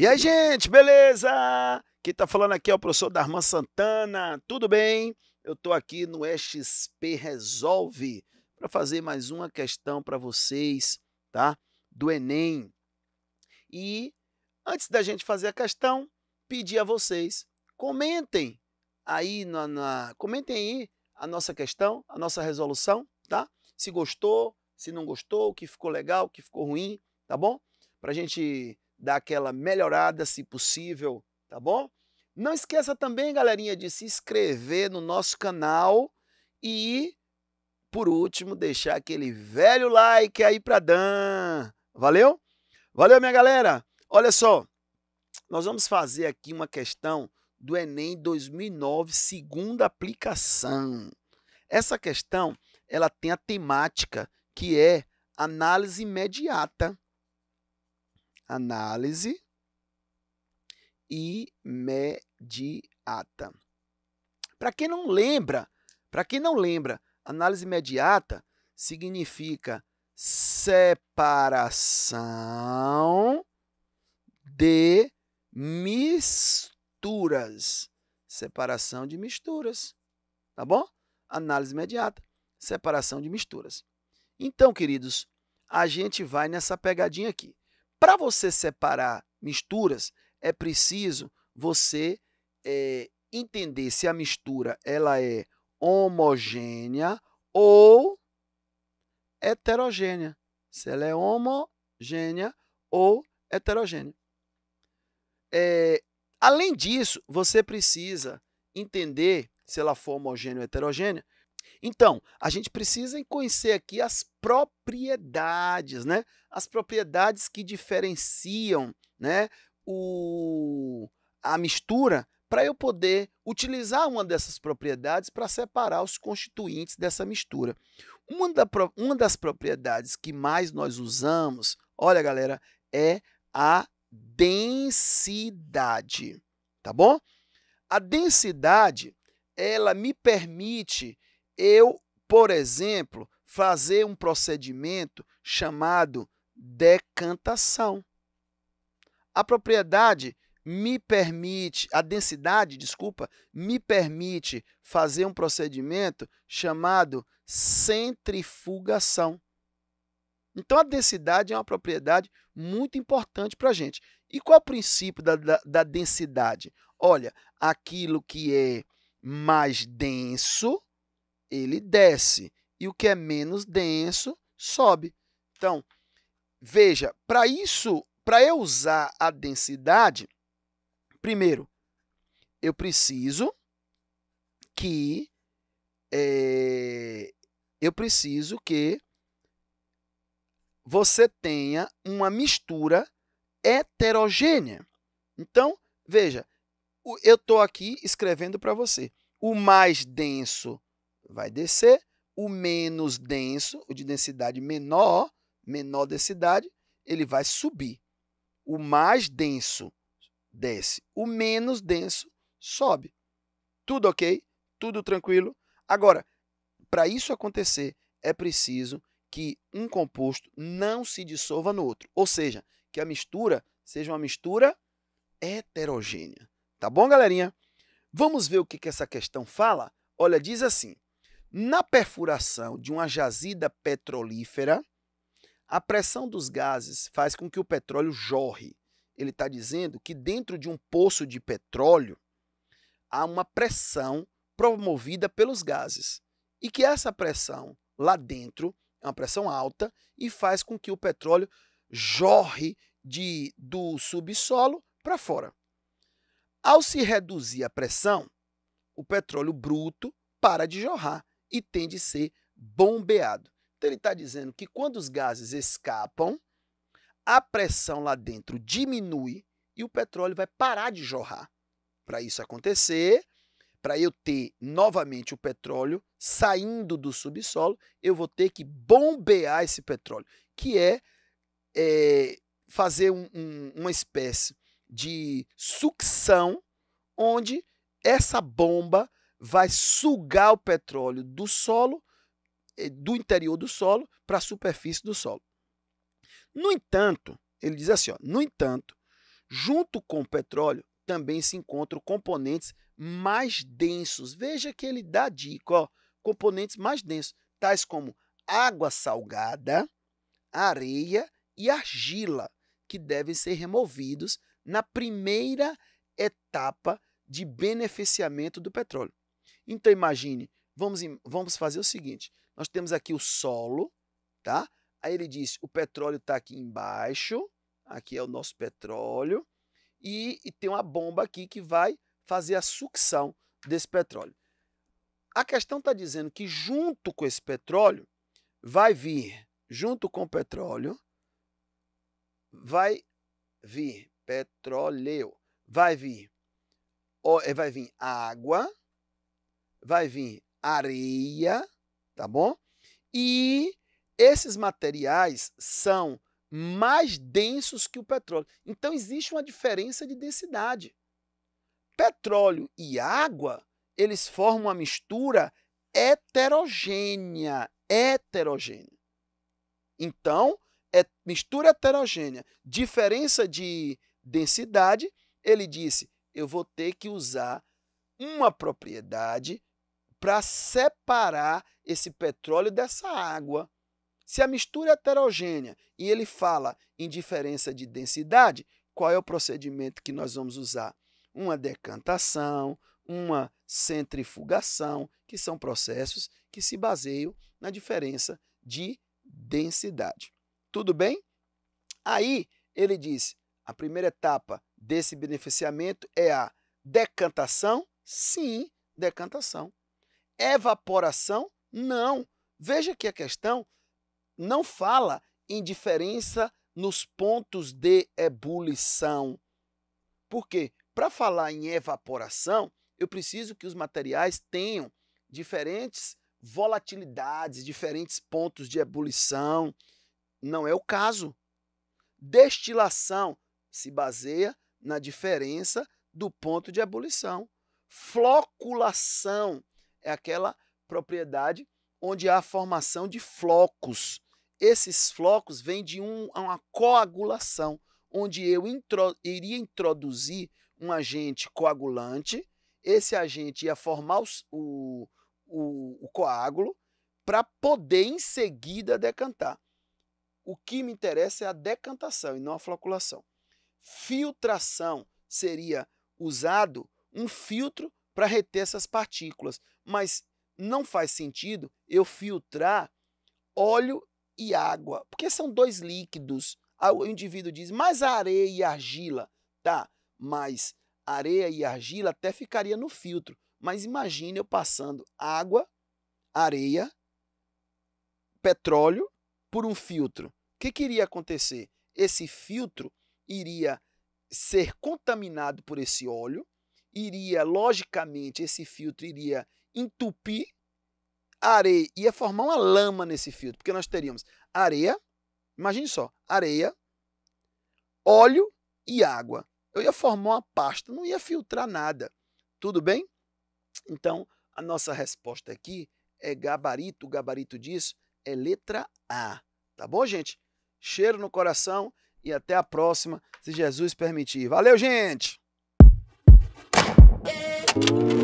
E aí, gente, beleza? Quem tá falando aqui é o professor Darman Santana. Tudo bem? Eu tô aqui no XP Resolve para fazer mais uma questão para vocês, tá? Do Enem. E antes da gente fazer a questão, pedir a vocês, comentem aí na, na comentem aí a nossa questão, a nossa resolução, tá? Se gostou, se não gostou, o que ficou legal, o que ficou ruim, tá bom? Para a gente dar aquela melhorada se possível, tá bom? Não esqueça também, galerinha, de se inscrever no nosso canal e, por último, deixar aquele velho like aí para Dan. Valeu? Valeu, minha galera. Olha só, nós vamos fazer aqui uma questão do Enem 2009, segunda aplicação. Essa questão, ela tem a temática que é análise imediata análise imediata. Para quem não lembra, para quem não lembra, análise imediata significa separação de misturas. Separação de misturas. Tá bom? Análise imediata, separação de misturas. Então, queridos, a gente vai nessa pegadinha aqui. Para você separar misturas, é preciso você é, entender se a mistura ela é homogênea ou heterogênea. Se ela é homogênea ou heterogênea. É, além disso, você precisa entender se ela for homogênea ou heterogênea então, a gente precisa conhecer aqui as propriedades, né? As propriedades que diferenciam, né, o a mistura para eu poder utilizar uma dessas propriedades para separar os constituintes dessa mistura. Uma, da, uma das propriedades que mais nós usamos, olha galera, é a densidade, tá bom? A densidade, ela me permite eu, por exemplo, fazer um procedimento chamado decantação. A propriedade me permite, a densidade, desculpa, me permite fazer um procedimento chamado centrifugação. Então, a densidade é uma propriedade muito importante para a gente. E qual é o princípio da, da, da densidade? Olha, aquilo que é mais denso ele desce. E o que é menos denso sobe. Então, veja, para isso, para eu usar a densidade, primeiro, eu preciso que é, eu preciso que você tenha uma mistura heterogênea. Então, veja, eu estou aqui escrevendo para você. O mais denso vai descer. O menos denso, o de densidade menor, menor densidade, ele vai subir. O mais denso desce. O menos denso sobe. Tudo ok? Tudo tranquilo? Agora, para isso acontecer, é preciso que um composto não se dissolva no outro. Ou seja, que a mistura seja uma mistura heterogênea. Tá bom, galerinha? Vamos ver o que, que essa questão fala? Olha, diz assim: na perfuração de uma jazida petrolífera, a pressão dos gases faz com que o petróleo jorre. Ele está dizendo que dentro de um poço de petróleo há uma pressão promovida pelos gases. E que essa pressão lá dentro é uma pressão alta e faz com que o petróleo jorre de, do subsolo para fora. Ao se reduzir a pressão, o petróleo bruto para de jorrar e tem de ser bombeado. Então ele está dizendo que quando os gases escapam, a pressão lá dentro diminui e o petróleo vai parar de jorrar. Para isso acontecer, para eu ter novamente o petróleo saindo do subsolo, eu vou ter que bombear esse petróleo, que é, é fazer um, um, uma espécie de sucção onde essa bomba vai sugar o petróleo do solo, eh, do interior do solo, para a superfície do solo. No entanto, ele diz assim: ó, no entanto, junto com o petróleo também se encontram componentes mais densos. Veja que ele dá dica: ó, componentes mais densos, tais como água salgada, areia e argila, que devem ser removidos na primeira etapa de beneficiamento do petróleo. Então imagine, vamos, vamos fazer o seguinte: nós temos aqui o solo, tá? Aí ele disse: o petróleo está aqui embaixo, aqui é o nosso petróleo, e, e, tem uma bomba aqui que vai fazer a sucção desse petróleo. A questão está dizendo que junto com esse petróleo vai vir, junto com o petróleo, vai vir petróleo, vai vir, ó, eh, vai vir água, vai vir areia, tá bom? E esses materiais são mais densos que o petróleo. Então existe uma diferença de densidade. Petróleo e água, eles formam uma mistura heterogênea, heterogênea. Então, é mistura heterogênea, diferença de densidade, ele disse, eu vou ter que usar uma propriedade para separar esse petróleo dessa água. Se a mistura é heterogênea e ele fala em diferença de densidade, qual é o procedimento que nós vamos usar? Uma decantação, uma centrifugação, que são processos que se baseiam na diferença de densidade. Tudo bem? Aí ele diz: a primeira etapa desse beneficiamento é a decantação? Sim, decantação evaporação? Não. Veja que a questão não fala em diferença nos pontos de ebulição. Por quê? Para falar em evaporação, eu preciso que os materiais tenham diferentes volatilidades, diferentes pontos de ebulição. Não é o caso. Destilação se baseia na diferença do ponto de ebulição. Floculação é aquela propriedade onde há formação de flocos. Esses flocos vêm de um, uma coagulação, onde eu intro, iria introduzir um agente coagulante, esse agente ia formar os, o, o, o coágulo para poder em seguida decantar. O que me interessa é a decantação e não a floculação. Filtração seria usado um filtro para reter essas partículas. Mas não faz sentido eu filtrar óleo e água, porque são dois líquidos. O indivíduo diz, mas areia e argila. Tá, mas areia e argila até ficaria no filtro. Mas imagine eu passando água, areia, petróleo por um filtro. O que, que iria acontecer? Esse filtro iria ser contaminado por esse óleo, iria, logicamente, esse filtro iria entupir a areia, ia formar uma lama nesse filtro, porque nós teríamos areia, imagine só, areia, óleo e água. Eu ia formar uma pasta, não ia filtrar nada. Tudo bem? Então, a nossa resposta aqui é gabarito, o gabarito disso é letra A. Tá bom, gente? Cheiro no coração e até a próxima, se Jesus permitir. Valeu, gente! Thank you.